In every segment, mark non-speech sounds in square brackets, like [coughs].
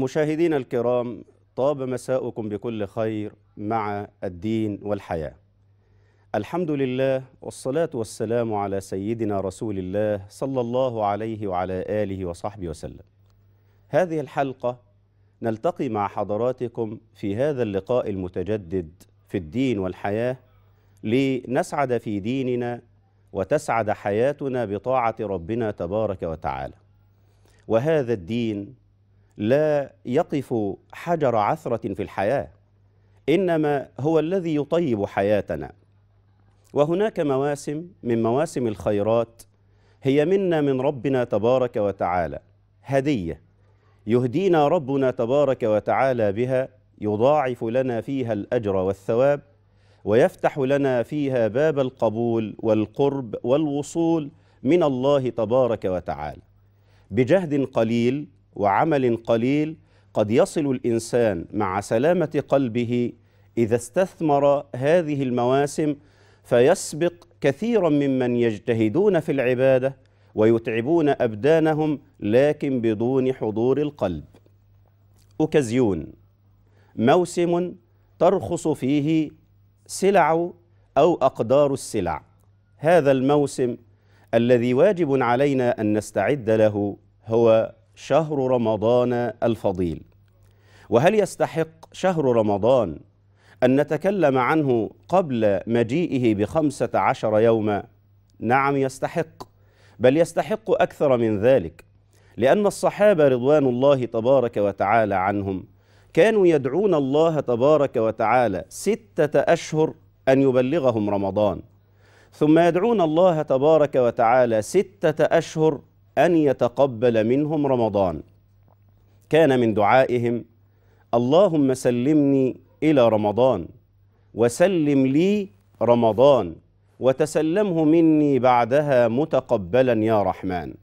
مشاهدينا الكرام طاب مساؤكم بكل خير مع الدين والحياة الحمد لله والصلاة والسلام على سيدنا رسول الله صلى الله عليه وعلى آله وصحبه وسلم هذه الحلقة نلتقي مع حضراتكم في هذا اللقاء المتجدد في الدين والحياة لنسعد في ديننا وتسعد حياتنا بطاعة ربنا تبارك وتعالى وهذا الدين لا يقف حجر عثرة في الحياة إنما هو الذي يطيب حياتنا وهناك مواسم من مواسم الخيرات هي منا من ربنا تبارك وتعالى هدية يهدينا ربنا تبارك وتعالى بها يضاعف لنا فيها الأجر والثواب ويفتح لنا فيها باب القبول والقرب والوصول من الله تبارك وتعالى بجهد قليل وعمل قليل قد يصل الانسان مع سلامه قلبه اذا استثمر هذه المواسم فيسبق كثيرا ممن يجتهدون في العباده ويتعبون ابدانهم لكن بدون حضور القلب اوكازيون موسم ترخص فيه سلع او اقدار السلع هذا الموسم الذي واجب علينا ان نستعد له هو شهر رمضان الفضيل وهل يستحق شهر رمضان أن نتكلم عنه قبل مجيئه بخمسة عشر يوما نعم يستحق بل يستحق أكثر من ذلك لأن الصحابة رضوان الله تبارك وتعالى عنهم كانوا يدعون الله تبارك وتعالى ستة أشهر أن يبلغهم رمضان ثم يدعون الله تبارك وتعالى ستة أشهر أن يتقبل منهم رمضان كان من دعائهم اللهم سلمني إلى رمضان وسلم لي رمضان وتسلمه مني بعدها متقبلا يا رحمن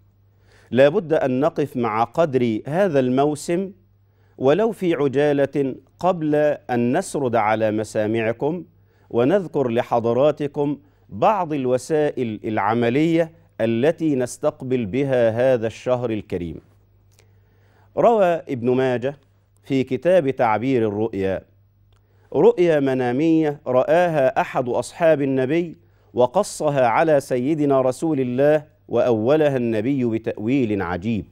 لا بد أن نقف مع قدر هذا الموسم ولو في عجالة قبل أن نسرد على مسامعكم ونذكر لحضراتكم بعض الوسائل العملية التي نستقبل بها هذا الشهر الكريم روى ابن ماجه في كتاب تعبير الرؤيا رؤيا منامية رآها أحد أصحاب النبي وقصها على سيدنا رسول الله وأولها النبي بتأويل عجيب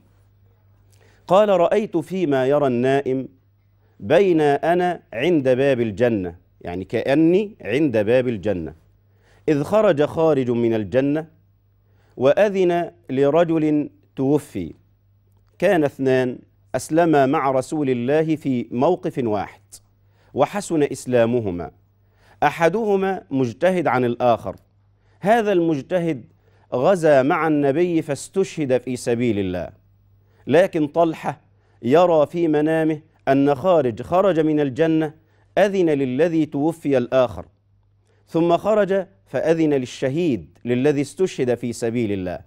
قال رأيت فيما يرى النائم بين أنا عند باب الجنة يعني كأني عند باب الجنة إذ خرج خارج من الجنة وأذن لرجل توفي كان اثنان أسلما مع رسول الله في موقف واحد وحسن إسلامهما أحدهما مجتهد عن الآخر هذا المجتهد غزا مع النبي فاستشهد في سبيل الله لكن طلحة يرى في منامه أن خارج خرج من الجنة أذن للذي توفي الآخر ثم خرج فأذن للشهيد للذي استشهد في سبيل الله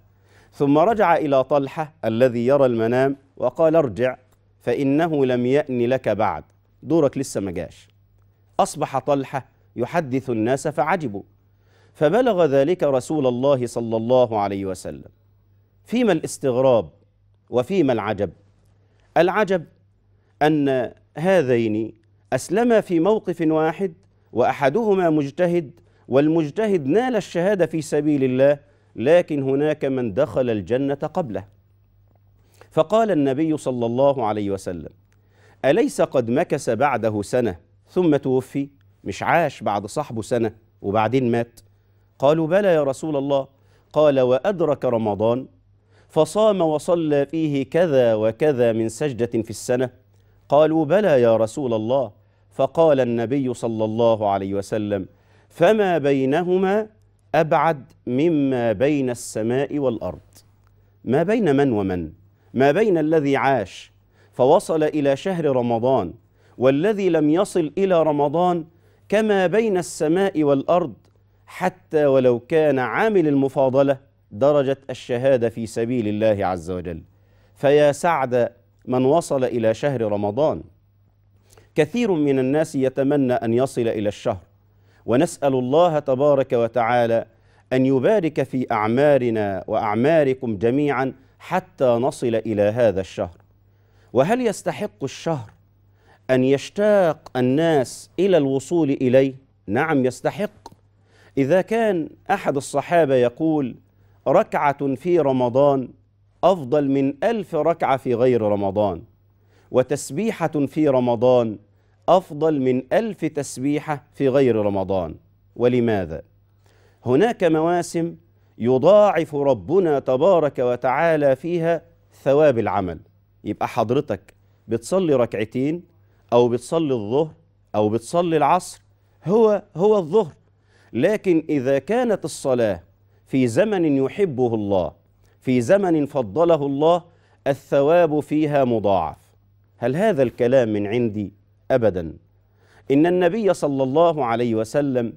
ثم رجع إلى طلحة الذي يرى المنام وقال ارجع فإنه لم يأن لك بعد دورك لسه ما جاش أصبح طلحة يحدث الناس فعجبوا فبلغ ذلك رسول الله صلى الله عليه وسلم فيما الاستغراب وفيما العجب العجب أن هذين أسلما في موقف واحد وأحدهما مجتهد والمجتهد نال الشهادة في سبيل الله لكن هناك من دخل الجنة قبله فقال النبي صلى الله عليه وسلم أليس قد مكث بعده سنة ثم توفي مش عاش بعد صاحبه سنة وبعدين مات قالوا بلى يا رسول الله قال وأدرك رمضان فصام وصلى فيه كذا وكذا من سجدة في السنة قالوا بلى يا رسول الله فقال النبي صلى الله عليه وسلم فما بينهما أبعد مما بين السماء والأرض ما بين من ومن ما بين الذي عاش فوصل إلى شهر رمضان والذي لم يصل إلى رمضان كما بين السماء والأرض حتى ولو كان عامل المفاضلة درجة الشهادة في سبيل الله عز وجل فيا سعد من وصل إلى شهر رمضان كثير من الناس يتمنى أن يصل إلى الشهر ونسأل الله تبارك وتعالى أن يبارك في أعمارنا وأعماركم جميعا حتى نصل إلى هذا الشهر وهل يستحق الشهر أن يشتاق الناس إلى الوصول إليه؟ نعم يستحق إذا كان أحد الصحابة يقول ركعة في رمضان أفضل من ألف ركعة في غير رمضان وتسبيحة في رمضان أفضل من ألف تسبيحة في غير رمضان ولماذا؟ هناك مواسم يضاعف ربنا تبارك وتعالى فيها ثواب العمل يبقى حضرتك بتصلي ركعتين أو بتصلي الظهر أو بتصلي العصر هو هو الظهر لكن إذا كانت الصلاة في زمن يحبه الله في زمن فضله الله الثواب فيها مضاعف هل هذا الكلام من عندي أبدا إن النبي صلى الله عليه وسلم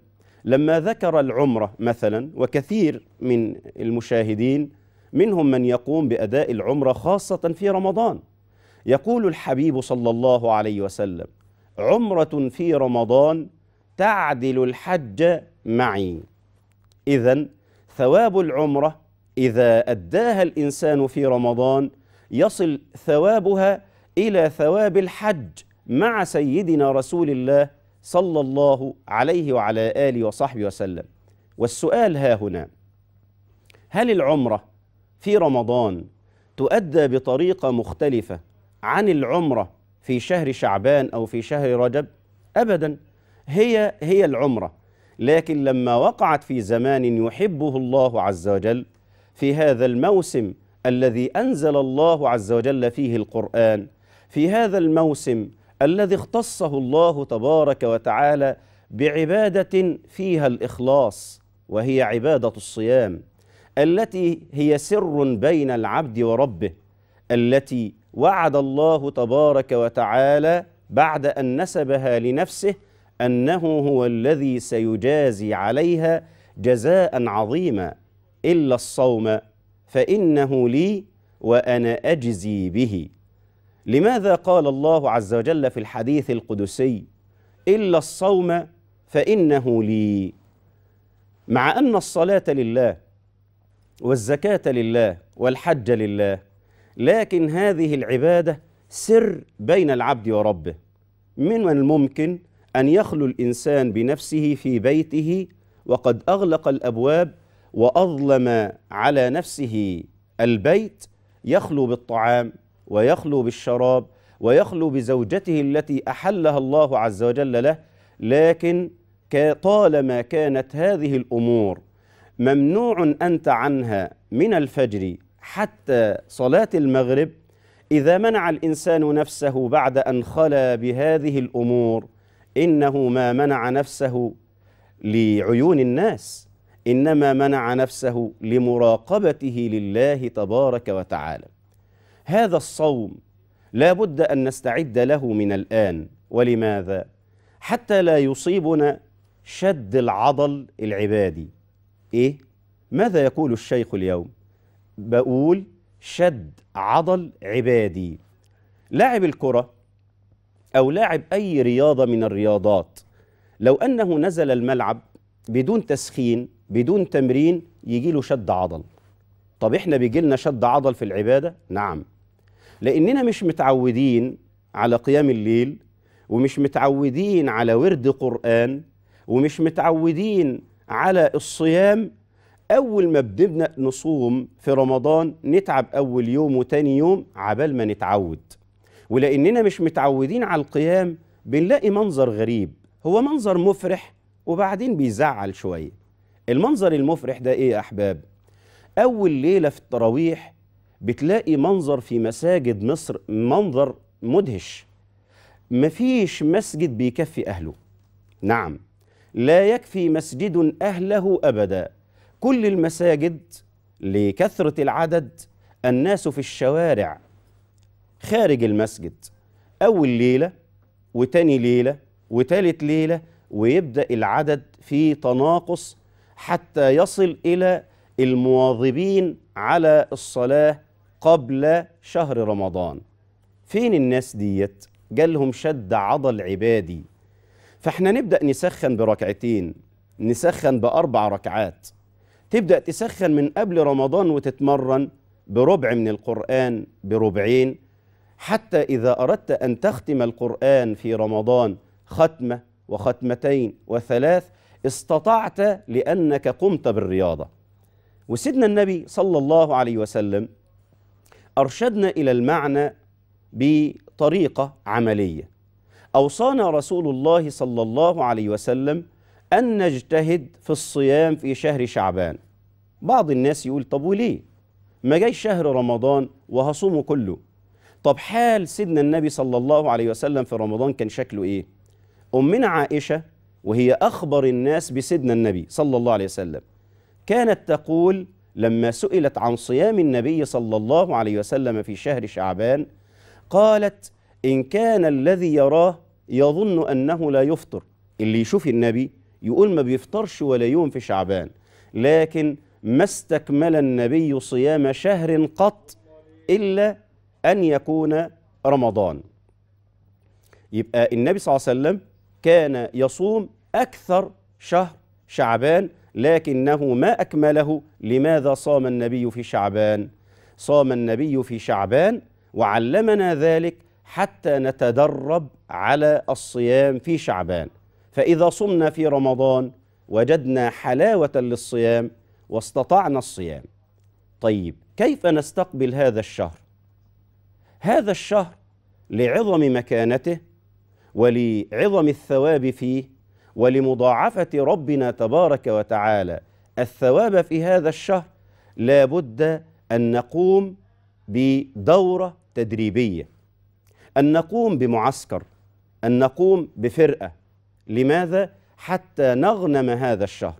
لما ذكر العمرة مثلا وكثير من المشاهدين منهم من يقوم بأداء العمرة خاصة في رمضان يقول الحبيب صلى الله عليه وسلم عمرة في رمضان تعدل الحج معي إذا ثواب العمرة إذا أداها الإنسان في رمضان يصل ثوابها إلى ثواب الحج مع سيدنا رسول الله صلى الله عليه وعلى آله وصحبه وسلم والسؤال ها هنا هل العمرة في رمضان تؤدى بطريقة مختلفة عن العمرة في شهر شعبان أو في شهر رجب أبدا هي هي العمرة لكن لما وقعت في زمان يحبه الله عز وجل في هذا الموسم الذي أنزل الله عز وجل فيه القرآن في هذا الموسم الذي اختصه الله تبارك وتعالى بعباده فيها الاخلاص وهي عباده الصيام التي هي سر بين العبد وربه التي وعد الله تبارك وتعالى بعد ان نسبها لنفسه انه هو الذي سيجازي عليها جزاء عظيما الا الصوم فانه لي وانا اجزي به لماذا قال الله عز وجل في الحديث القدسي إلا الصوم فإنه لي مع أن الصلاة لله والزكاة لله والحج لله لكن هذه العبادة سر بين العبد وربه من الممكن أن يخلو الإنسان بنفسه في بيته وقد أغلق الأبواب وأظلم على نفسه البيت يخلو بالطعام ويخلو بالشراب ويخلو بزوجته التي احلها الله عز وجل له لكن طالما كانت هذه الامور ممنوع انت عنها من الفجر حتى صلاه المغرب اذا منع الانسان نفسه بعد ان خلا بهذه الامور انه ما منع نفسه لعيون الناس انما منع نفسه لمراقبته لله تبارك وتعالى هذا الصوم لا بد أن نستعد له من الآن ولماذا؟ حتى لا يصيبنا شد العضل العبادي إيه؟ ماذا يقول الشيخ اليوم؟ بقول شد عضل عبادي لاعب الكرة أو لاعب أي رياضة من الرياضات لو أنه نزل الملعب بدون تسخين بدون تمرين يجي له شد عضل طب إحنا بيجي لنا شد عضل في العبادة؟ نعم لأننا مش متعودين على قيام الليل ومش متعودين على ورد قرآن ومش متعودين على الصيام أول ما بنبدأ نصوم في رمضان نتعب أول يوم وتاني يوم عبال ما نتعود ولأننا مش متعودين على القيام بنلاقي منظر غريب هو منظر مفرح وبعدين بيزعل شوية المنظر المفرح ده إيه يا أحباب؟ أول ليلة في التراويح بتلاقي منظر في مساجد مصر منظر مدهش مفيش مسجد بيكفي أهله نعم لا يكفي مسجد أهله أبدا كل المساجد لكثرة العدد الناس في الشوارع خارج المسجد أول ليلة وتاني ليلة وتالت ليلة ويبدأ العدد في تناقص حتى يصل إلى المواظبين على الصلاة قبل شهر رمضان فين الناس ديت جالهم شد عضل عبادي فاحنا نبدأ نسخن بركعتين نسخن بأربع ركعات تبدأ تسخن من قبل رمضان وتتمرن بربع من القرآن بربعين حتى إذا أردت أن تختم القرآن في رمضان ختمة وختمتين وثلاث استطعت لأنك قمت بالرياضة وسيدنا النبي صلى الله عليه وسلم أرشدنا إلى المعنى بطريقة عملية أوصانا رسول الله صلى الله عليه وسلم أن نجتهد في الصيام في شهر شعبان بعض الناس يقول طب وليه ما جاي شهر رمضان وهصومه كله طب حال سيدنا النبي صلى الله عليه وسلم في رمضان كان شكله ايه أمنا عائشة وهي أخبر الناس بسيدنا النبي صلى الله عليه وسلم كانت تقول لما سئلت عن صيام النبي صلى الله عليه وسلم في شهر شعبان قالت إن كان الذي يراه يظن أنه لا يفطر اللي يشوف النبي يقول ما بيفطرش ولا يوم في شعبان لكن ما استكمل النبي صيام شهر قط إلا أن يكون رمضان يبقى النبي صلى الله عليه وسلم كان يصوم أكثر شهر شعبان لكنه ما أكمله لماذا صام النبي في شعبان صام النبي في شعبان وعلمنا ذلك حتى نتدرب على الصيام في شعبان فإذا صمنا في رمضان وجدنا حلاوة للصيام واستطعنا الصيام طيب كيف نستقبل هذا الشهر هذا الشهر لعظم مكانته ولعظم الثواب فيه ولمضاعفة ربنا تبارك وتعالى الثواب في هذا الشهر لا بد أن نقوم بدورة تدريبية أن نقوم بمعسكر أن نقوم بفرقة لماذا؟ حتى نغنم هذا الشهر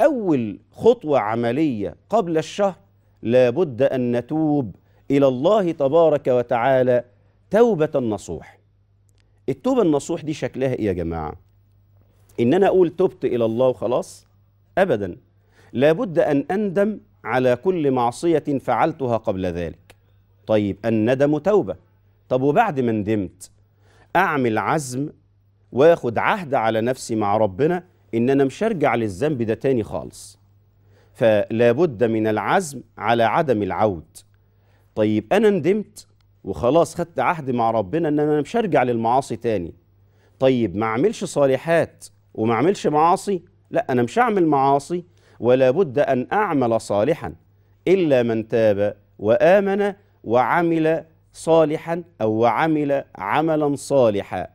أول خطوة عملية قبل الشهر لابد أن نتوب إلى الله تبارك وتعالى توبة النصوح التوبة النصوح دي شكلها إيه يا جماعة؟ ان انا اقول تبت الى الله وخلاص ابدا لابد ان اندم على كل معصيه فعلتها قبل ذلك طيب الندم توبه طب وبعد ما ندمت اعمل عزم واخد عهد على نفسي مع ربنا ان انا مش هرجع للذنب ده تاني خالص فلا بد من العزم على عدم العود طيب انا ندمت وخلاص خدت عهد مع ربنا ان انا مش هرجع للمعاصي تاني طيب ما اعملش صالحات وما اعملش معاصي لا انا مش هعمل معاصي ولا بد ان اعمل صالحا الا من تاب وامن وعمل صالحا او وعمل عملا صالحا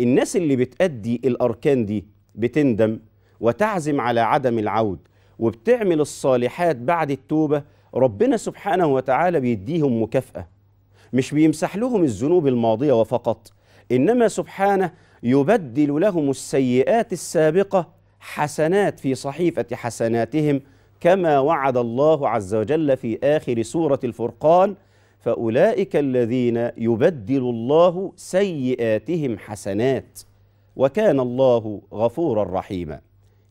الناس اللي بتأدي الاركان دي بتندم وتعزم على عدم العود وبتعمل الصالحات بعد التوبه ربنا سبحانه وتعالى بيديهم مكافاه مش بيمسح لهم الذنوب الماضيه وفقط انما سبحانه يبدل لهم السيئات السابقة حسنات في صحيفة حسناتهم كما وعد الله عز وجل في آخر سورة الفرقان فأولئك الذين يبدل الله سيئاتهم حسنات وكان الله غفورا رحيما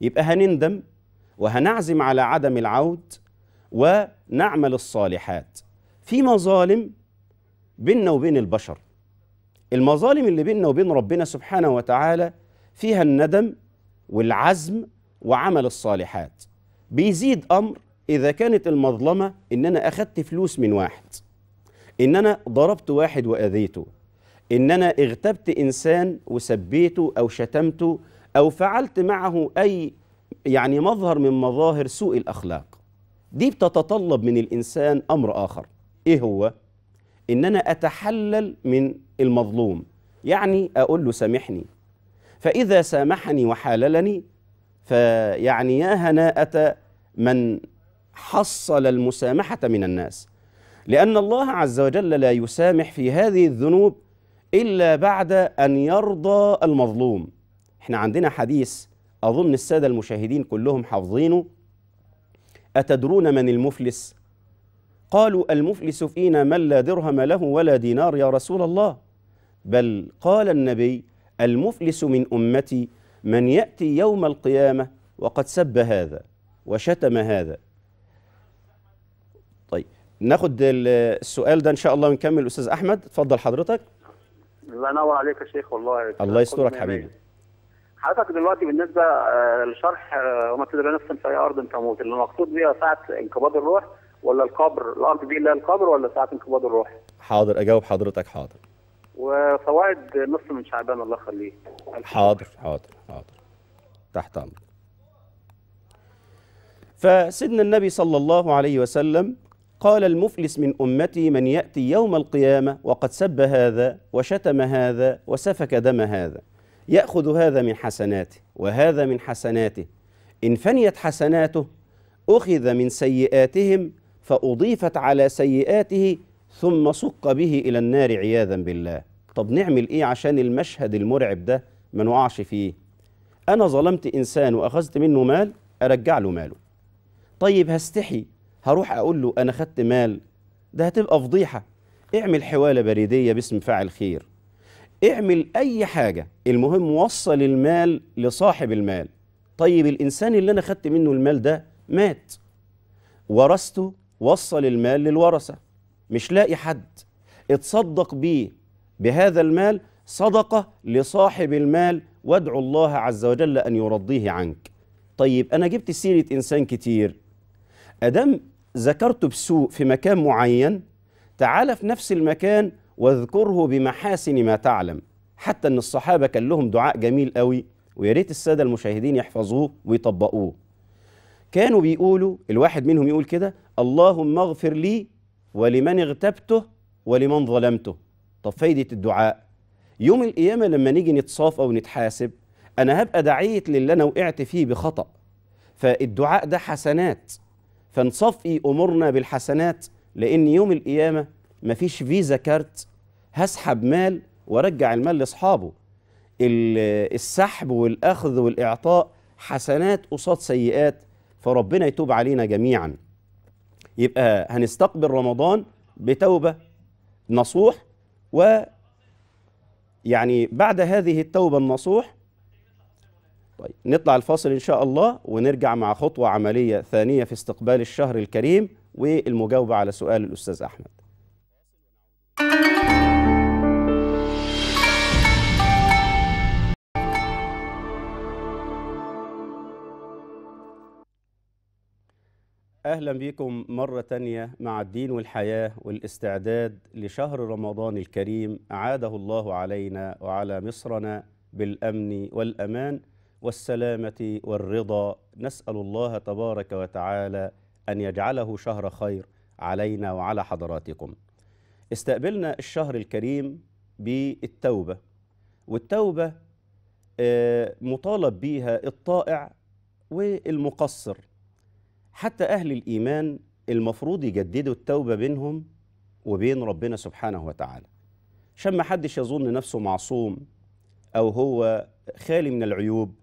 يبقى هنندم وهنعزم على عدم العود ونعمل الصالحات في مظالم بيننا وبين البشر المظالم اللي بيننا وبين ربنا سبحانه وتعالى فيها الندم والعزم وعمل الصالحات بيزيد أمر إذا كانت المظلمة إن أنا أخدت فلوس من واحد إن أنا ضربت واحد وأذيته إن أنا اغتبت إنسان وسبيته أو شتمته أو فعلت معه أي يعني مظهر من مظاهر سوء الأخلاق دي بتتطلب من الإنسان أمر آخر إيه هو؟ إن أنا أتحلل من المظلوم يعني أقول له سامحني فإذا سامحني وحاللني فيعني يا هناءة من حصل المسامحة من الناس لأن الله عز وجل لا يسامح في هذه الذنوب إلا بعد أن يرضى المظلوم احنا عندنا حديث أظن السادة المشاهدين كلهم حافظينه أتدرون من المفلس؟ قالوا المفلس فينا من لا درهم له ولا دينار يا رسول الله بل قال النبي المفلس من أمتي من يأتي يوم القيامة وقد سب هذا وشتم هذا طيب ناخد السؤال ده إن شاء الله ونكمل أستاذ أحمد اتفضل حضرتك الله ينور عليك يا شيخ والله الله يسترك حبيبي حضرتك دلوقتي بالنسبه آه، لشرح آه، وما تدري نفسا في اي ارض تموت اللي مقصود بيها ساعه انقباض الروح ولا القبر الارض دي اللي هي القبر ولا ساعه انقباض الروح؟ حاضر اجاوب حضرتك حاضر. وفوائد نص من شعبان الله يخليه حاضر حاضر حاضر تحت امرك فسيدنا النبي صلى الله عليه وسلم قال المفلس من امتي من ياتي يوم القيامه وقد سب هذا وشتم هذا وسفك دم هذا ياخذ هذا من حسناته وهذا من حسناته ان فنيت حسناته اخذ من سيئاتهم فاضيفت على سيئاته ثم سق به إلى النار عياذا بالله طب نعمل إيه عشان المشهد المرعب ده ما نقعش فيه أنا ظلمت إنسان وأخذت منه مال أرجع له ماله طيب هستحي هروح أقول له أنا خدت مال ده هتبقى فضيحة اعمل حوالة بريدية باسم فاعل خير اعمل أي حاجة المهم وصل المال لصاحب المال طيب الإنسان اللي أنا خدت منه المال ده مات ورثته وصل المال للورثة مش لاقي حد اتصدق بيه بهذا المال صدقة لصاحب المال وادعو الله عز وجل أن يرضيه عنك طيب أنا جبت سيرة إنسان كتير أدم ذكرته بسوء في مكان معين تعال في نفس المكان واذكره بمحاسن ما تعلم حتى أن الصحابة كان لهم دعاء جميل قوي ويا ريت السادة المشاهدين يحفظوه ويطبقوه كانوا بيقولوا الواحد منهم يقول كده اللهم اغفر لي ولمن اغتبته ولمن ظلمته طب فايدة الدعاء يوم القيامة لما نيجي نتصاف أو نتحاسب أنا هبقى دعيت للي أنا وقعت فيه بخطأ فالدعاء ده حسنات فنصفي إيه أمورنا بالحسنات لأن يوم القيامة مفيش فيزا كارت هسحب مال وارجع المال لاصحابه السحب والاخذ والاعطاء حسنات قصاد سيئات فربنا يتوب علينا جميعا يبقى هنستقبل رمضان بتوبة نصوح و يعني بعد هذه التوبة النصوح طيب نطلع الفاصل إن شاء الله ونرجع مع خطوة عملية ثانية في استقبال الشهر الكريم والمجاوبة على سؤال الأستاذ أحمد أهلا بكم مرة تانية مع الدين والحياة والاستعداد لشهر رمضان الكريم أعاده الله علينا وعلى مصرنا بالأمن والأمان والسلامة والرضا نسأل الله تبارك وتعالى أن يجعله شهر خير علينا وعلى حضراتكم استقبلنا الشهر الكريم بالتوبة والتوبة آه، مطالب بيها الطائع والمقصر حتى أهل الإيمان المفروض يجددوا التوبة بينهم وبين ربنا سبحانه وتعالى عشان ما حدش يظن نفسه معصوم أو هو خالي من العيوب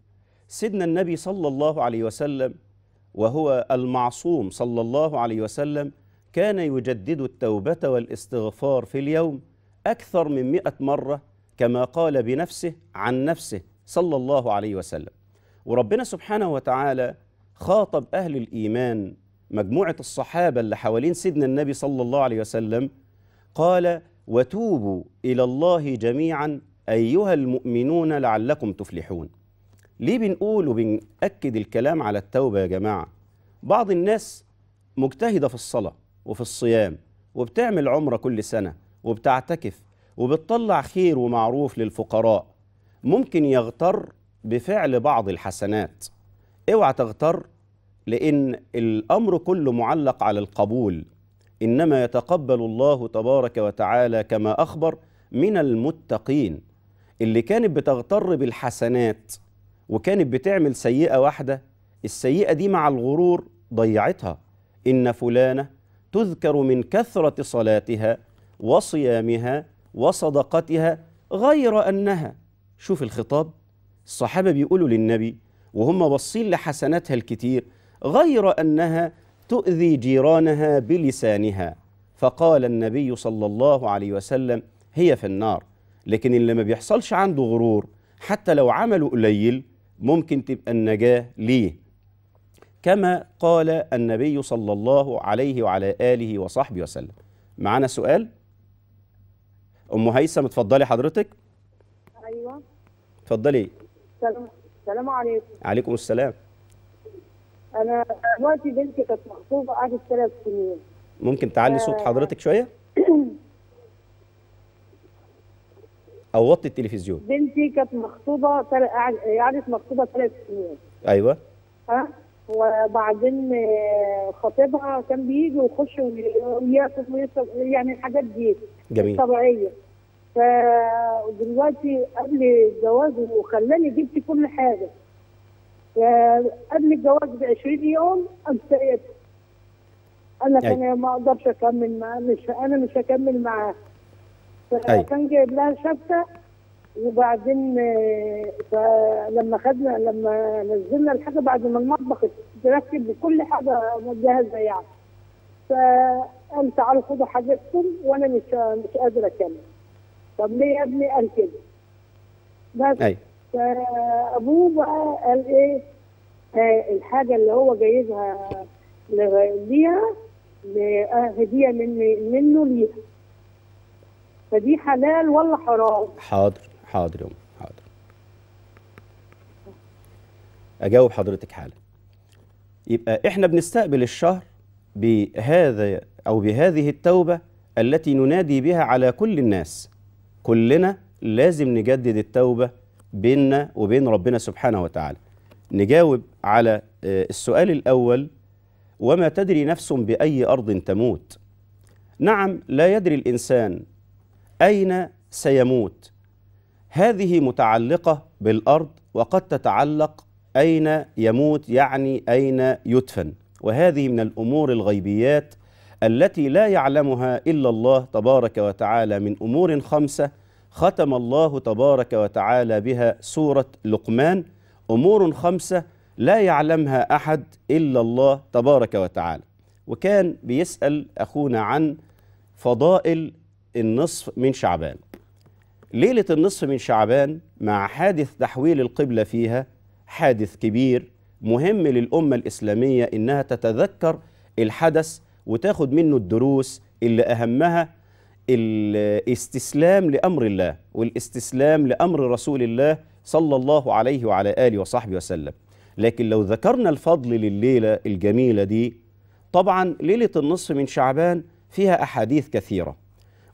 سيدنا النبي صلى الله عليه وسلم وهو المعصوم صلى الله عليه وسلم كان يجدد التوبة والاستغفار في اليوم أكثر من مئة مرة كما قال بنفسه عن نفسه صلى الله عليه وسلم وربنا سبحانه وتعالى خاطب أهل الإيمان مجموعة الصحابة اللي حوالين سيدنا النبي صلى الله عليه وسلم قال وتوبوا إلى الله جميعا أيها المؤمنون لعلكم تفلحون ليه بنقول وبنأكد الكلام على التوبة يا جماعة بعض الناس مجتهدة في الصلاة وفي الصيام وبتعمل عمرة كل سنة وبتعتكف وبتطلع خير ومعروف للفقراء ممكن يغتر بفعل بعض الحسنات اوعى تغتر لان الامر كله معلق على القبول انما يتقبل الله تبارك وتعالى كما اخبر من المتقين اللي كانت بتغتر بالحسنات وكانت بتعمل سيئه واحده السيئه دي مع الغرور ضيعتها ان فلانه تذكر من كثره صلاتها وصيامها وصدقتها غير انها شوف الخطاب الصحابه بيقولوا للنبي وهم باصين لحسناتها الكتير غير أنها تؤذي جيرانها بلسانها فقال النبي صلى الله عليه وسلم هي في النار لكن اللي ما بيحصلش عنده غرور حتى لو عمله قليل ممكن تبقى النجاة ليه كما قال النبي صلى الله عليه وعلى آله وصحبه وسلم معنا سؤال أم هيثم اتفضلي حضرتك أيوة اتفضلي سلام السلام عليكم عليكم السلام انا دلوقتي بنتي كانت مخطوبه قعدت ثلاث سنين ممكن تعلي صوت آه. حضرتك شويه [coughs] او وطي التلفزيون بنتي كانت مخطوبه قعدت مخطوبه ثلاث سنين ايوه ها وبعدين آه، خطيبها كان بيجي ويخش وياكل ويشرب يعني الحاجات دي جميل طبيعيه فدلوقتي قبل الجواز وخلاني جبت كل حاجه قبل الجواز ب 20 يوم امسيت قال لك انا أيوة. ما اقدرش اكمل معاه مش انا مش هكمل معاه فكان أيوة. جايب لها شبكه وبعدين فلما خدنا لما نزلنا الحاجه بعد ما المطبخ اتركب بكل حاجه مجهزه يعني فقال تعالوا خدوا حاجتكم وانا مش مش قادره اكمل طب ليه يا ابني قال كده؟ بس أي. أيوة. فابوه بقى قال ايه؟ آه، الحاجه اللي هو جايزها ليها آه، هديه من منه ليها فدي حلال ولا حرام؟ حاضر حاضر يا حاضر اجاوب حضرتك حالا يبقى احنا بنستقبل الشهر بهذا او بهذه التوبه التي ننادي بها على كل الناس كلنا لازم نجدد التوبة بيننا وبين ربنا سبحانه وتعالى نجاوب على آه، السؤال الأول وما تدري نفس بأي أرض تموت نعم لا يدري الإنسان أين سيموت هذه متعلقة بالأرض وقد تتعلق أين يموت يعني أين يدفن وهذه من الأمور الغيبيات التي لا يعلمها إلا الله تبارك وتعالى من أمور خمسة ختم الله تبارك وتعالى بها سورة لقمان أمور خمسة لا يعلمها أحد إلا الله تبارك وتعالى وكان بيسأل أخونا عن فضائل النصف من شعبان ليلة النصف من شعبان مع حادث تحويل القبلة فيها حادث كبير مهم للأمة الإسلامية إنها تتذكر الحدث وتاخد منه الدروس اللي أهمها الاستسلام لأمر الله والاستسلام لأمر رسول الله صلى الله عليه وعلى آله وصحبه وسلم لكن لو ذكرنا الفضل لليلة الجميلة دي طبعا ليلة النصف من شعبان فيها أحاديث كثيرة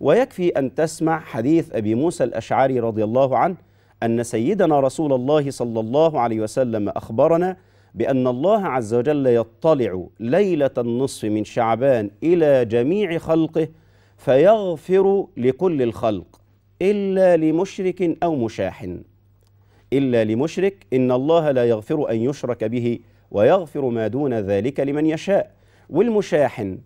ويكفي أن تسمع حديث أبي موسى الأشعري رضي الله عنه أن سيدنا رسول الله صلى الله عليه وسلم أخبرنا بأن الله عز وجل يطلع ليلة النصف من شعبان إلى جميع خلقه فيغفر لكل الخلق إلا لمشرك أو مشاحن إلا لمشرك إن الله لا يغفر أن يشرك به ويغفر ما دون ذلك لمن يشاء والمشاحن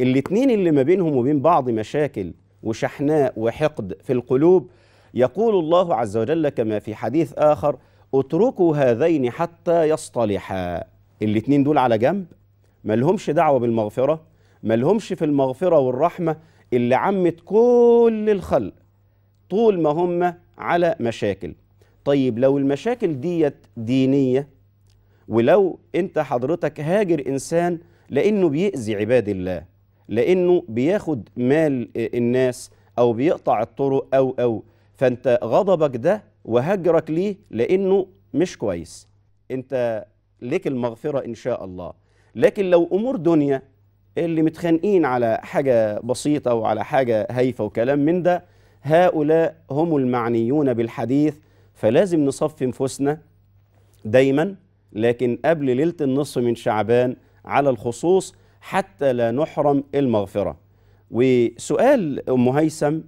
الاتنين اللي ما بينهم وبين بعض مشاكل وشحناء وحقد في القلوب يقول الله عز وجل كما في حديث آخر اتركوا هذين حتى يصطلحا الاتنين دول على جنب ما لهمش دعوة بالمغفرة ما لهمش في المغفرة والرحمة اللي عمت كل الخلق طول ما هم على مشاكل طيب لو المشاكل ديت دينية ولو انت حضرتك هاجر انسان لانه بيأذي عباد الله لانه بياخد مال الناس او بيقطع الطرق او او فانت غضبك ده وهجرك ليه لأنه مش كويس أنت لك المغفرة إن شاء الله لكن لو أمور دنيا اللي متخانقين على حاجة بسيطة وعلى حاجة هايفة وكلام من ده هؤلاء هم المعنيون بالحديث فلازم نصفي نفوسنا دايما لكن قبل ليلة النصف من شعبان على الخصوص حتى لا نحرم المغفرة وسؤال أم هيثم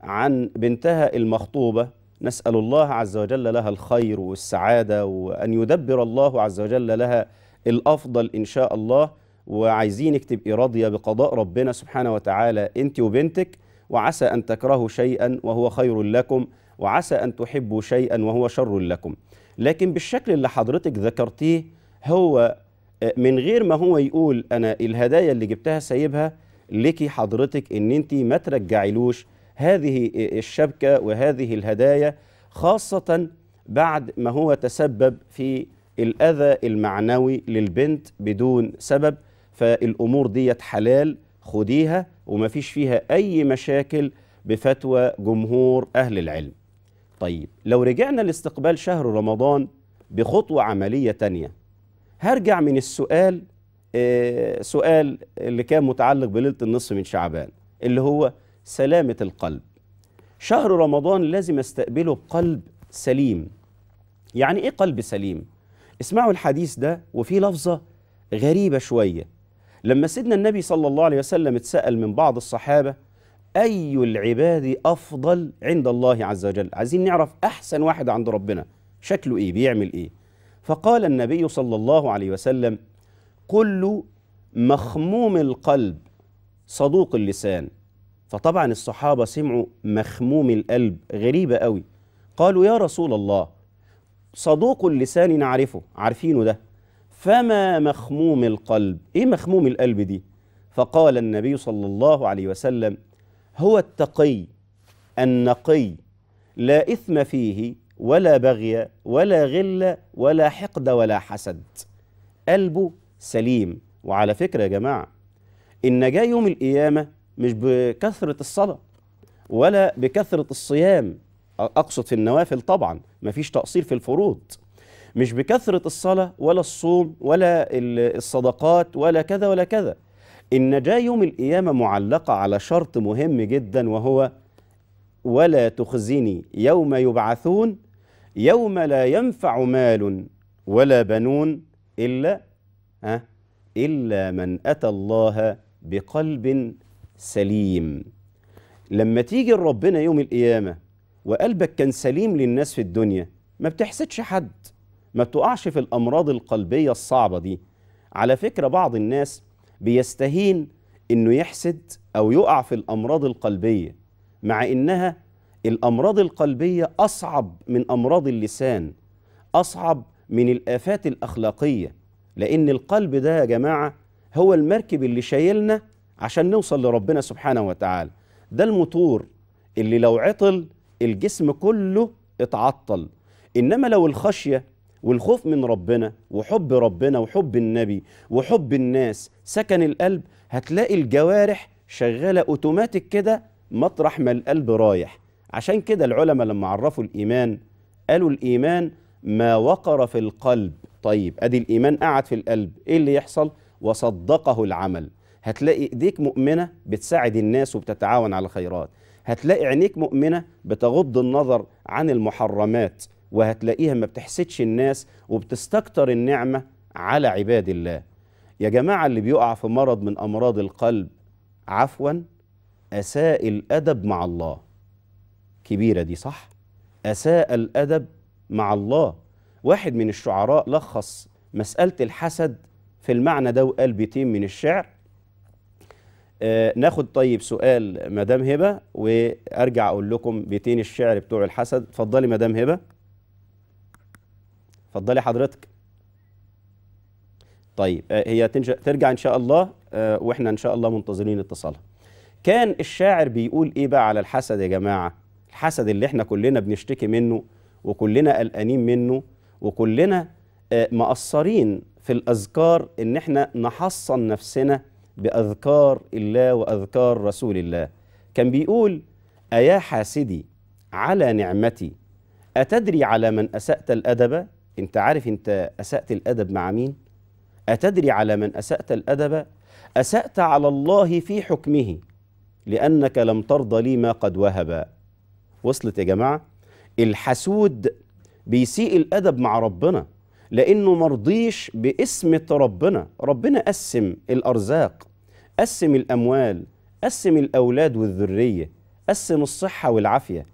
عن بنتها المخطوبة نسأل الله عز وجل لها الخير والسعادة وأن يدبر الله عز وجل لها الأفضل إن شاء الله وعايزينك تبقي راضية بقضاء ربنا سبحانه وتعالى أنت وبنتك وعسى أن تكرهوا شيئا وهو خير لكم وعسى أن تحبوا شيئا وهو شر لكم لكن بالشكل اللي حضرتك ذكرتيه هو آه، من غير ما هو يقول أنا الهدايا اللي جبتها سايبها ليكي حضرتك أن أنت ما ترجعيلوش هذه الشبكة وهذه الهدايا خاصة بعد ما هو تسبب في الأذى المعنوي للبنت بدون سبب فالأمور ديت حلال خديها وما فيش فيها أي مشاكل بفتوى جمهور أهل العلم طيب لو رجعنا لاستقبال شهر رمضان بخطوة عملية تانية هرجع من السؤال آه، سؤال اللي كان متعلق بليلة النصف من شعبان اللي هو سلامة القلب شهر رمضان لازم استقبله بقلب سليم يعني ايه قلب سليم اسمعوا الحديث ده وفيه لفظة غريبة شوية لما سيدنا النبي صلى الله عليه وسلم اتسأل من بعض الصحابة أي العباد أفضل عند الله عز وجل عايزين نعرف أحسن واحد عند ربنا شكله إيه بيعمل إيه فقال النبي صلى الله عليه وسلم كل مخموم القلب صدوق اللسان فطبعا الصحابة سمعوا مخموم القلب غريبة قوي قالوا يا رسول الله صدوق اللسان نعرفه عارفينه ده فما مخموم القلب ايه مخموم القلب دي فقال النبي صلى الله عليه وسلم هو التقي النقي لا إثم فيه ولا بغي ولا غل ولا حقد ولا حسد قلبه سليم وعلى فكرة يا جماعة إن جاء يوم القيامة مش بكثرة الصلاة ولا بكثرة الصيام أقصد في النوافل طبعا مفيش تقصير في الفروض مش بكثرة الصلاة ولا الصوم ولا الصدقات ولا كذا ولا كذا ان جاء يوم القيامة معلقة على شرط مهم جدا وهو ولا تخزني يوم يبعثون يوم لا ينفع مال ولا بنون إلا ها إلا من أتى الله بقلب سليم لما تيجي لربنا يوم القيامة وقلبك كان سليم للناس في الدنيا ما بتحسدش حد ما بتقعش في الأمراض القلبية الصعبة دي على فكرة بعض الناس بيستهين إنه يحسد أو يقع في الأمراض القلبية مع إنها الأمراض القلبية أصعب من أمراض اللسان أصعب من الآفات الأخلاقية لأن القلب ده يا جماعة هو المركب اللي شايلنا عشان نوصل لربنا سبحانه وتعالى ده الموتور اللي لو عطل الجسم كله اتعطل انما لو الخشيه والخوف من ربنا وحب ربنا وحب النبي وحب الناس سكن القلب هتلاقي الجوارح شغاله اوتوماتيك كده مطرح ما القلب رايح عشان كده العلماء لما عرفوا الايمان قالوا الايمان ما وقر في القلب طيب ادي الايمان قعد في القلب ايه اللي يحصل وصدقه العمل هتلاقي ايديك مؤمنه بتساعد الناس وبتتعاون على الخيرات هتلاقي عينيك مؤمنه بتغض النظر عن المحرمات وهتلاقيها ما بتحسدش الناس وبتستكتر النعمه على عباد الله يا جماعه اللي بيقع في مرض من امراض القلب عفوا اساء الادب مع الله كبيره دي صح اساء الادب مع الله واحد من الشعراء لخص مساله الحسد في المعنى ده وقال بيتين من الشعر آه، ناخد طيب سؤال مدام هبه وارجع اقول لكم بيتين الشعر بتوع الحسد اتفضلي مدام هبه اتفضلي حضرتك طيب آه، هي ترجع ان شاء الله آه، واحنا ان شاء الله منتظرين اتصالها كان الشاعر بيقول ايه بقى على الحسد يا جماعه الحسد اللي احنا كلنا بنشتكي منه وكلنا قلقانين منه وكلنا مقصرين في الاذكار ان احنا نحصن نفسنا بأذكار الله وأذكار رسول الله كان بيقول أيا حاسدي على نعمتي أتدري على من أسأت الأدب أنت عارف أنت أسأت الأدب مع مين أتدري على من أسأت الأدب أسأت على الله في حكمه لأنك لم ترضى لي ما قد وهب وصلت يا جماعة الحسود بيسيء الأدب مع ربنا لأنه مرضيش باسمة ربنا ربنا قسم الأرزاق قسم الأموال قسم الأولاد والذرية قسم الصحة والعافية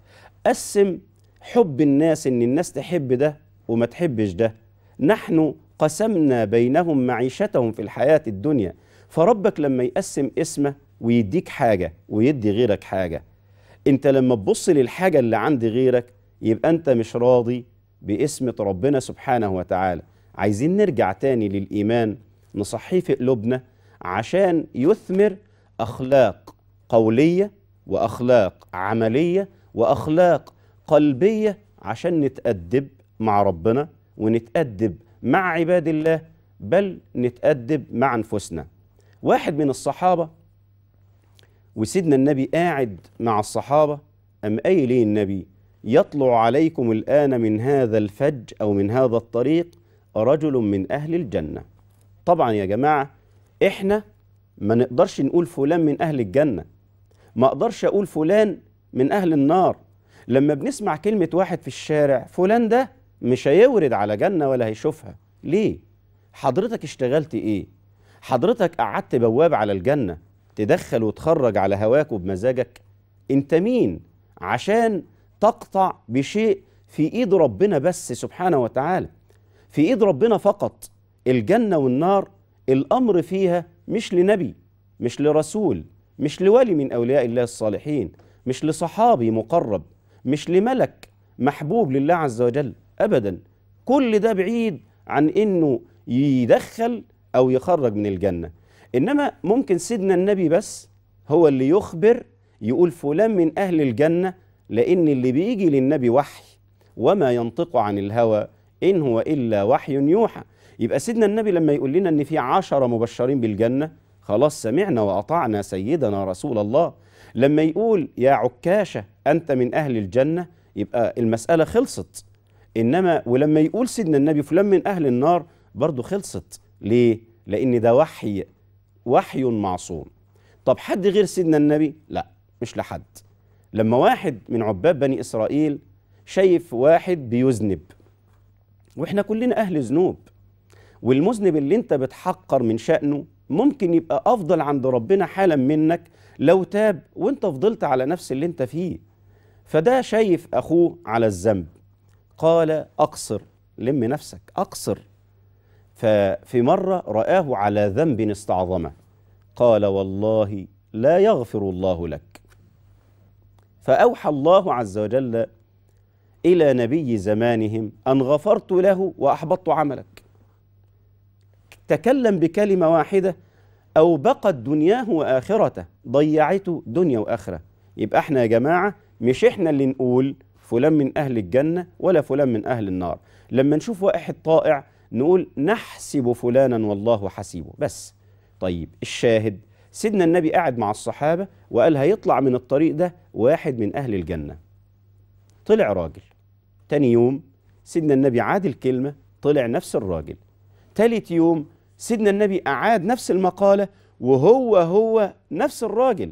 قسم حب الناس إن الناس تحب ده وما تحبش ده نحن قسمنا بينهم معيشتهم في الحياة الدنيا فربك لما يقسم اسمه ويديك حاجة ويدي غيرك حاجة انت لما تبص للحاجة اللي عند غيرك يبقى انت مش راضي باسمة ربنا سبحانه وتعالى عايزين نرجع تاني للإيمان نصحيه في قلوبنا عشان يثمر أخلاق قولية وأخلاق عملية وأخلاق قلبية عشان نتأدب مع ربنا ونتأدب مع عباد الله بل نتأدب مع أنفسنا واحد من الصحابة وسيدنا النبي قاعد مع الصحابة أم قايلين ليه النبي يطلع عليكم الآن من هذا الفج أو من هذا الطريق رجل من أهل الجنة طبعا يا جماعة احنا ما نقدرش نقول فلان من اهل الجنه ما اقدرش اقول فلان من اهل النار لما بنسمع كلمه واحد في الشارع فلان ده مش هيورد على جنه ولا هيشوفها ليه حضرتك اشتغلت ايه حضرتك قعدت بواب على الجنه تدخل وتخرج على هواك وبمزاجك انت مين عشان تقطع بشيء في ايد ربنا بس سبحانه وتعالى في ايد ربنا فقط الجنه والنار الأمر فيها مش لنبي مش لرسول مش لولي من أولياء الله الصالحين مش لصحابي مقرب مش لملك محبوب لله عز وجل أبدا كل ده بعيد عن إنه يدخل أو يخرج من الجنة إنما ممكن سيدنا النبي بس هو اللي يخبر يقول فلان من أهل الجنة لأن اللي بيجي للنبي وحي وما ينطق عن الهوى إن هو إلا وحي يوحى يبقى سيدنا النبي لما يقول لنا ان في عشرة مبشرين بالجنة خلاص سمعنا وأطعنا سيدنا رسول الله لما يقول يا عكاشة أنت من أهل الجنة يبقى المسألة خلصت إنما ولما يقول سيدنا النبي فلان من أهل النار برضه خلصت ليه؟ لأن ده وحي وحي معصوم طب حد غير سيدنا النبي؟ لا مش لحد لما واحد من عباد بني إسرائيل شايف واحد بيذنب واحنا كلنا أهل ذنوب والمذنب اللي انت بتحقر من شأنه ممكن يبقى أفضل عند ربنا حالا منك لو تاب وانت فضلت على نفس اللي انت فيه فده شايف أخوه على الذنب قال أقصر لم نفسك أقصر ففي مرة رآه على ذنب استعظمه قال والله لا يغفر الله لك فأوحى الله عز وجل إلى نبي زمانهم أن غفرت له وأحبطت عملك تكلم بكلمة واحدة أو بقت دنياه وآخرته ضيعته دنيا وآخرة يبقى احنا يا جماعة مش احنا اللي نقول فلان من أهل الجنة ولا فلان من أهل النار لما نشوف واحد طائع نقول نحسب فلانا والله حسيبه بس طيب الشاهد سيدنا النبي قاعد مع الصحابة وقال هيطلع من الطريق ده واحد من أهل الجنة طلع راجل تاني يوم سيدنا النبي عاد الكلمة طلع نفس الراجل تالت يوم سيدنا النبي أعاد نفس المقالة وهو هو نفس الراجل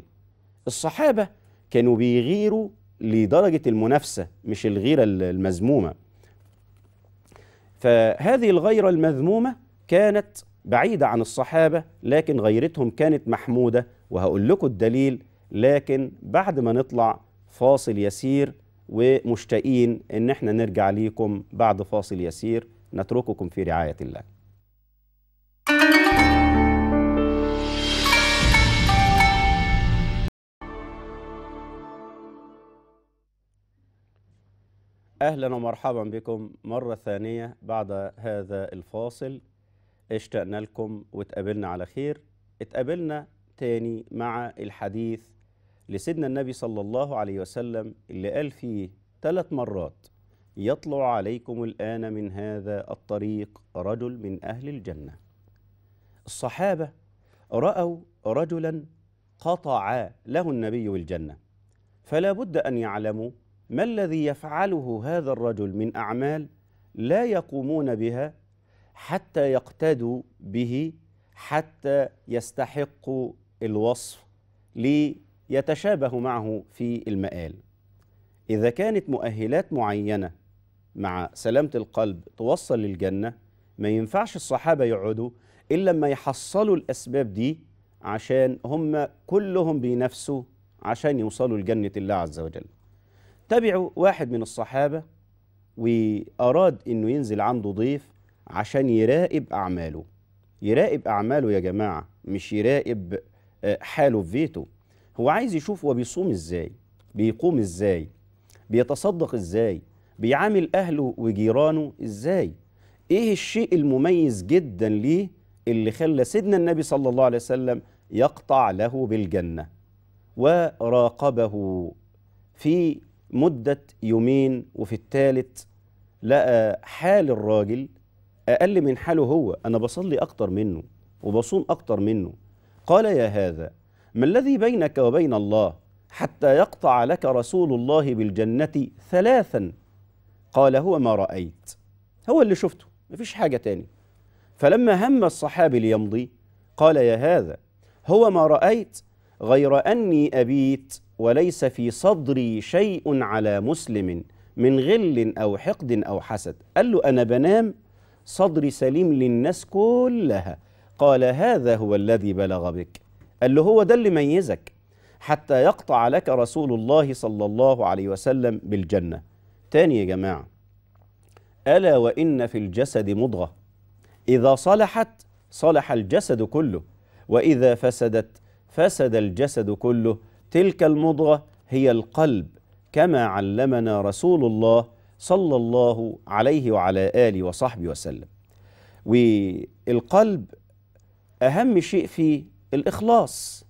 الصحابة كانوا بيغيروا لدرجة المنافسة مش الغيرة المذمومة فهذه الغيرة المذمومة كانت بعيدة عن الصحابة لكن غيرتهم كانت محمودة وهقول لكم الدليل لكن بعد ما نطلع فاصل يسير ومشتاقين ان احنا نرجع ليكم بعد فاصل يسير نترككم في رعاية الله أهلا ومرحبا بكم مرة ثانية بعد هذا الفاصل اشتقنا لكم واتقابلنا على خير اتقابلنا تاني مع الحديث لسيدنا النبي صلى الله عليه وسلم اللي قال فيه ثلاث مرات يطلع عليكم الآن من هذا الطريق رجل من أهل الجنة الصحابة رأوا رجلا قطع له النبي الجنة فلا بد أن يعلموا ما الذي يفعله هذا الرجل من أعمال لا يقومون بها حتى يقتدوا به حتى يستحقوا الوصف ليتشابه معه في المآل إذا كانت مؤهلات معينة مع سلامة القلب توصل للجنة ما ينفعش الصحابة يقعدوا إلا لما يحصلوا الأسباب دي عشان هم كلهم بينافسوا عشان يوصلوا لجنة الله عز وجل تبعوا واحد من الصحابة وأراد أنه ينزل عنده ضيف عشان يراقب أعماله يراقب أعماله يا جماعة مش يراقب آه، حاله في بيته هو عايز يشوف هو بيصوم إزاي بيقوم إزاي بيتصدق إزاي بيعامل أهله وجيرانه إزاي إيه الشيء المميز جدا ليه اللي خلى سيدنا النبي صلى الله عليه وسلم يقطع له بالجنة وراقبه في مدة يومين وفي الثالث لقى حال الراجل أقل من حاله هو أنا بصلي أكتر منه وبصوم أكتر منه قال يا هذا ما الذي بينك وبين الله حتى يقطع لك رسول الله بالجنة ثلاثا قال هو ما رأيت هو اللي شفته مفيش حاجة تاني فلما هم الصحابي ليمضي قال يا هذا هو ما رأيت غير أني أبيت وليس في صدري شيء على مسلم من غل أو حقد أو حسد قال له أنا بنام صدري سليم للناس كلها قال هذا هو الذي بلغ بك قال له هو ده اللي ميزك حتى يقطع لك رسول الله صلى الله عليه وسلم بالجنة تاني يا جماعة ألا وإن في الجسد مضغة إذا صلحت صلح الجسد كله وإذا فسدت فسد الجسد كله تلك المضغة هي القلب كما علمنا رسول الله صلى الله عليه وعلى آله وصحبه وسلم والقلب أهم شيء فيه الإخلاص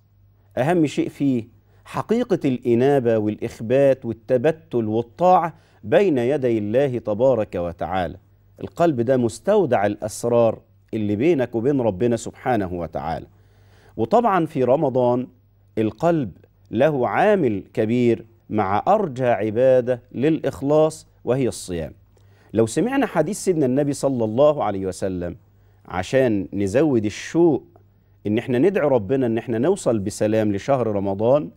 أهم شيء فيه حقيقة الإنابة والإخبات والتبتل والطاعة بين يدي الله تبارك وتعالى القلب ده مستودع الأسرار اللي بينك وبين ربنا سبحانه وتعالى وطبعا في رمضان القلب له عامل كبير مع أرجى عبادة للإخلاص وهي الصيام لو سمعنا حديث سيدنا النبي صلى الله عليه وسلم عشان نزود الشوق ان احنا ندعي ربنا ان احنا نوصل بسلام لشهر رمضان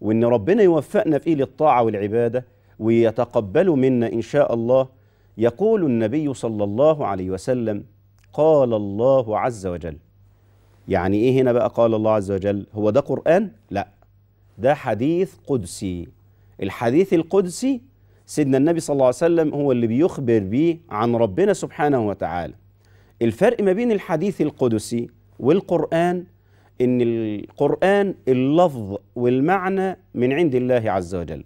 وان ربنا يوفقنا فيه للطاعه والعباده ويتقبلوا منا ان شاء الله يقول النبي صلى الله عليه وسلم قال الله عز وجل يعني ايه هنا بقى قال الله عز وجل هو ده قرآن؟ لا ده حديث قدسي الحديث القدسي سيدنا النبي صلى الله عليه وسلم هو اللي بيخبر بيه عن ربنا سبحانه وتعالى الفرق ما بين الحديث القدسي والقرآن إن القرآن اللفظ والمعنى من عند الله عز وجل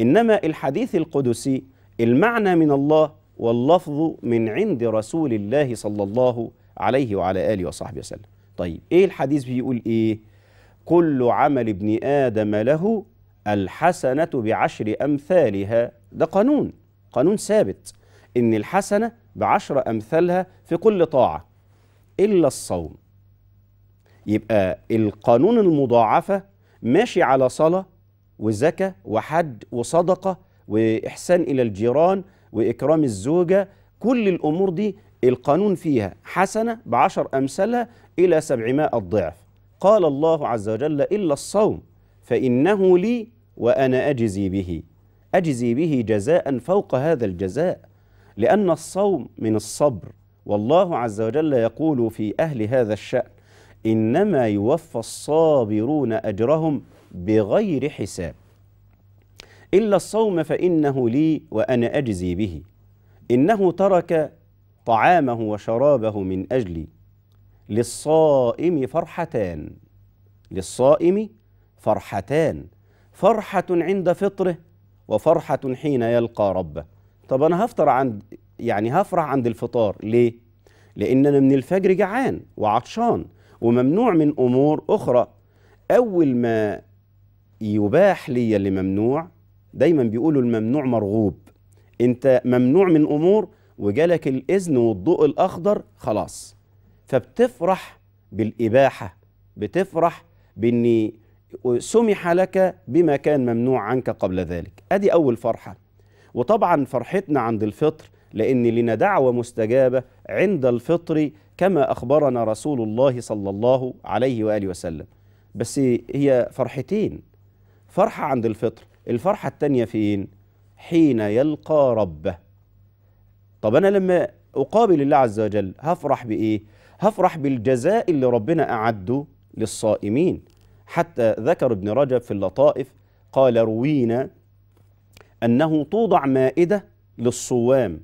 إنما الحديث القدسي المعنى من الله واللفظ من عند رسول الله صلى الله عليه وعلى آله وصحبه وسلم طيب إيه الحديث بيقول إيه كل عمل ابن آدم له الحسنة بعشر أمثالها ده قانون قانون ثابت إن الحسنة بعشر أمثالها في كل طاعة إلا الصوم يبقى القانون المضاعفة ماشي على صلاة وزكاة وحد وصدقة وإحسان إلى الجيران وإكرام الزوجة كل الأمور دي القانون فيها حسنة بعشر أمثلة إلى سبعمائة ضعف قال الله عز وجل إلا الصوم فإنه لي وأنا أجزي به أجزي به جزاء فوق هذا الجزاء لأن الصوم من الصبر والله عز وجل يقول في أهل هذا الشأن إنما يوفى الصابرون أجرهم بغير حساب إلا الصوم فإنه لي وأنا أجزي به إنه ترك طعامه وشرابه من أجلي للصائم فرحتان للصائم فرحتان فرحة عند فطره وفرحة حين يلقى ربه طب أنا هفطر عند يعني هفرح عند الفطار ليه؟ لأن أنا من الفجر جعان وعطشان وممنوع من أمور أخرى أول ما يباح لي اللي ممنوع دايما بيقولوا الممنوع مرغوب انت ممنوع من امور وجالك الاذن والضوء الاخضر خلاص فبتفرح بالاباحه بتفرح بان سمح لك بما كان ممنوع عنك قبل ذلك ادي اول فرحه وطبعا فرحتنا عند الفطر لان لنا دعوه مستجابه عند الفطر كما اخبرنا رسول الله صلى الله عليه واله وسلم بس هي فرحتين فرحه عند الفطر الفرحة التانية فين حين يلقى ربه طب أنا لما أقابل الله عز وجل هفرح بإيه هفرح بالجزاء اللي ربنا أعده للصائمين حتى ذكر ابن رجب في اللطائف قال روينا أنه توضع مائدة للصوام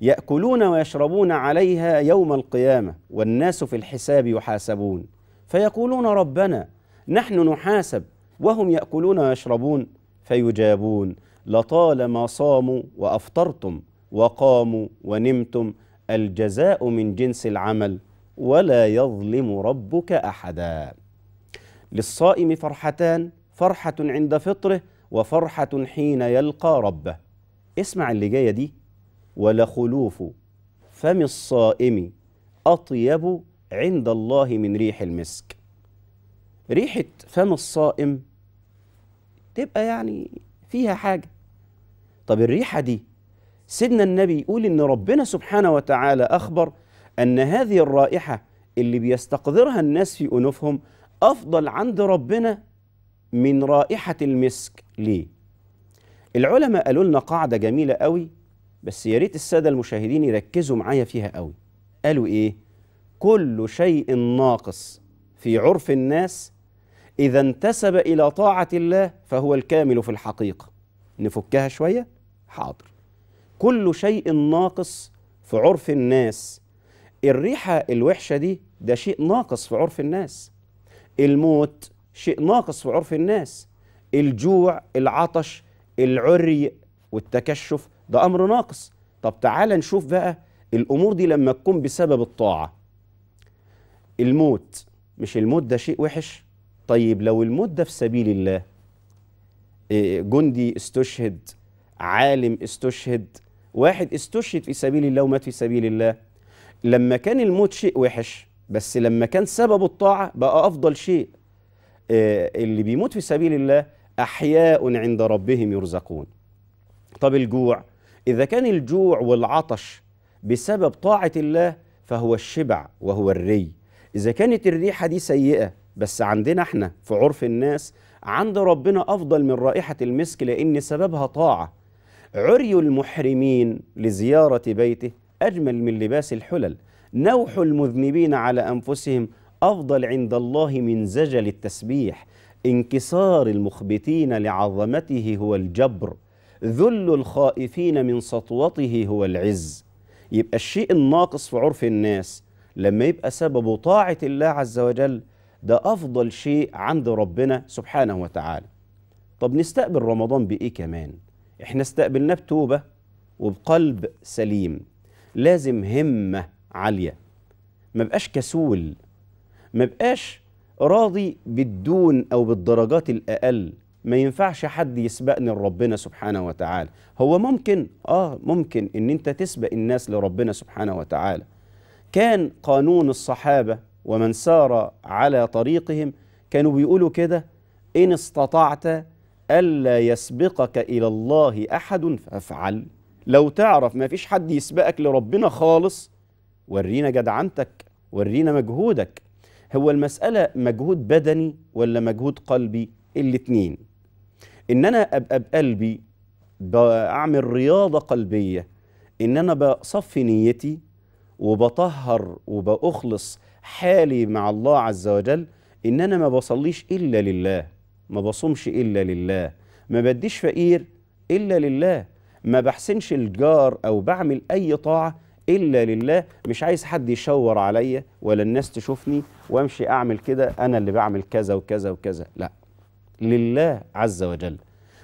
يأكلون ويشربون عليها يوم القيامة والناس في الحساب يحاسبون فيقولون ربنا نحن نحاسب وهم يأكلون ويشربون فيجابون لطالما صاموا وافطرتم وقاموا ونمتم الجزاء من جنس العمل ولا يظلم ربك احدا للصائم فرحتان فرحه عند فطره وفرحه حين يلقى ربه اسمع اللي جايه دي ولخلوف فم الصائم اطيب عند الله من ريح المسك ريحه فم الصائم تبقى يعني فيها حاجة طب الريحة دي سيدنا النبي يقول إن ربنا سبحانه وتعالى أخبر أن هذه الرائحة اللي بيستقذرها الناس في أنوفهم أفضل عند ربنا من رائحة المسك ليه؟ العلماء قالوا لنا قاعدة جميلة قوي بس يا ريت السادة المشاهدين يركزوا معايا فيها قوي قالوا إيه؟ كل شيء ناقص في عرف الناس إذا انتسب إلى طاعة الله فهو الكامل في الحقيقة نفكها شوية حاضر كل شيء ناقص في عرف الناس الريحة الوحشة دي ده شيء ناقص في عرف الناس الموت شيء ناقص في عرف الناس الجوع العطش العري والتكشف ده أمر ناقص طب تعال نشوف بقى الأمور دي لما تكون بسبب الطاعة الموت مش الموت ده شيء وحش طيب لو المدة في سبيل الله آه، جندي استشهد عالم استشهد واحد استشهد في سبيل الله ومات في سبيل الله لما كان الموت شيء وحش بس لما كان سبب الطاعة بقى أفضل شيء آه، اللي بيموت في سبيل الله أحياء عند ربهم يرزقون طب الجوع إذا كان الجوع والعطش بسبب طاعة الله فهو الشبع وهو الري إذا كانت الريحة دي سيئة بس عندنا احنا في عرف الناس عند ربنا أفضل من رائحة المسك لأن سببها طاعة عري المحرمين لزيارة بيته أجمل من لباس الحلل نوح المذنبين على أنفسهم أفضل عند الله من زجل التسبيح انكسار المخبتين لعظمته هو الجبر ذل الخائفين من سطوته هو العز يبقى الشيء الناقص في عرف الناس لما يبقى سببه طاعة الله عز وجل ده أفضل شيء عند ربنا سبحانه وتعالى طب نستقبل رمضان بإيه كمان إحنا استقبلناه بتوبة وبقلب سليم لازم همة عالية ما بقاش كسول ما بقاش راضي بالدون أو بالدرجات الأقل ما ينفعش حد يسبقني لربنا سبحانه وتعالى هو ممكن آه ممكن إن أنت تسبق الناس لربنا سبحانه وتعالى كان قانون الصحابة ومن سار على طريقهم كانوا بيقولوا كده إن استطعت ألا يسبقك إلى الله أحد فافعل لو تعرف ما فيش حد يسبقك لربنا خالص ورينا جدعنتك ورينا مجهودك هو المسألة مجهود بدني ولا مجهود قلبي الاتنين إن أنا أبقى بقلبي بعمل رياضة قلبية إن أنا بصفي نيتي وبطهر وبأخلص حالي مع الله عز وجل ان انا ما بصليش الا لله ما بصومش الا لله ما بديش فقير الا لله ما بحسنش الجار او بعمل اي طاعه الا لله مش عايز حد يشور عليا ولا الناس تشوفني وامشي اعمل كده انا اللي بعمل كذا وكذا وكذا لا لله عز وجل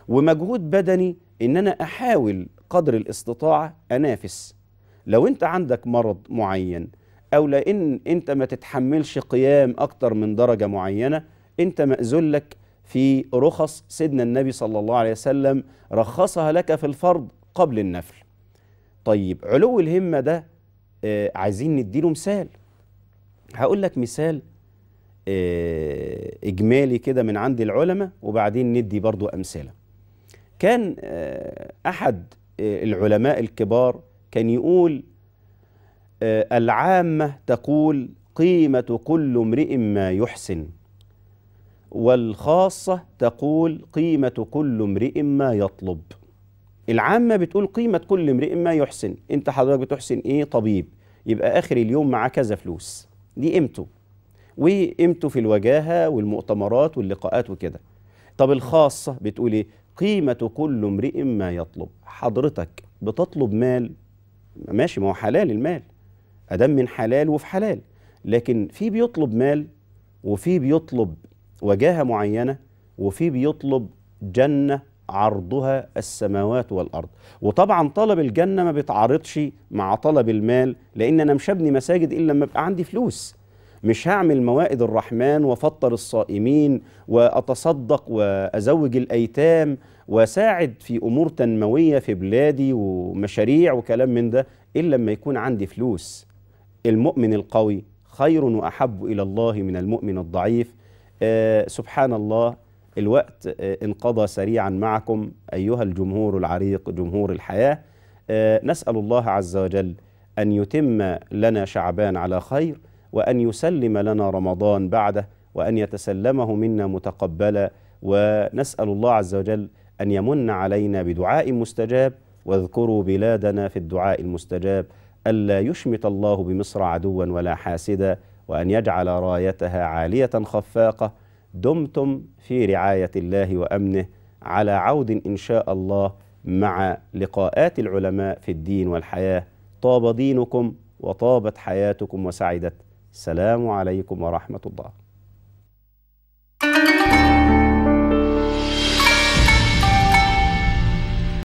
ومجهود بدني ان انا احاول قدر الاستطاعه انافس لو انت عندك مرض معين او لان انت ما تتحملش قيام اكتر من درجه معينه انت ماذون لك في رخص سيدنا النبي صلى الله عليه وسلم رخصها لك في الفرض قبل النفل طيب علو الهمه ده آه عايزين نديله مثال هقول لك مثال آه اجمالي كده من عند العلماء وبعدين ندي برضو امثله كان آه احد آه، العلماء الكبار كان يقول آه، العامة تقول قيمة كل امرئ ما يحسن والخاصة تقول قيمة كل امرئ ما يطلب العامة بتقول قيمة كل امرئ ما يحسن انت حضرتك بتحسن ايه طبيب يبقى اخر اليوم معاه كذا فلوس دي قيمته وقيمته في الوجاهة والمؤتمرات واللقاءات وكده طب الخاصة بتقول ايه قيمة كل امرئ ما يطلب حضرتك بتطلب مال ماشي ما هو حلال المال أدم من حلال وفي حلال لكن في بيطلب مال وفي بيطلب وجاهة معينة وفي بيطلب جنة عرضها السماوات والأرض وطبعا طلب الجنة ما بيتعارضش مع طلب المال لأن أنا مش هبني مساجد إلا لما أبقى عندي فلوس مش هعمل موائد الرحمن وافطر الصائمين واتصدق وازوج الايتام واساعد في امور تنمويه في بلادي ومشاريع وكلام من ده الا لما يكون عندي فلوس المؤمن القوي خير وأحب إلى الله من المؤمن الضعيف آه سبحان الله الوقت آه انقضى سريعا معكم أيها الجمهور العريق جمهور الحياة آه نسأل الله عز وجل أن يتم لنا شعبان على خير وأن يسلم لنا رمضان بعده وأن يتسلمه منا متقبلا ونسأل الله عز وجل أن يمن علينا بدعاء مستجاب واذكروا بلادنا في الدعاء المستجاب ألا يشمت الله بمصر عدوا ولا حاسدا وأن يجعل رايتها عالية خفاقة دمتم في رعاية الله وأمنه على عود إن شاء الله مع لقاءات العلماء في الدين والحياة طاب دينكم وطابت حياتكم وسعدت السلام عليكم ورحمة الله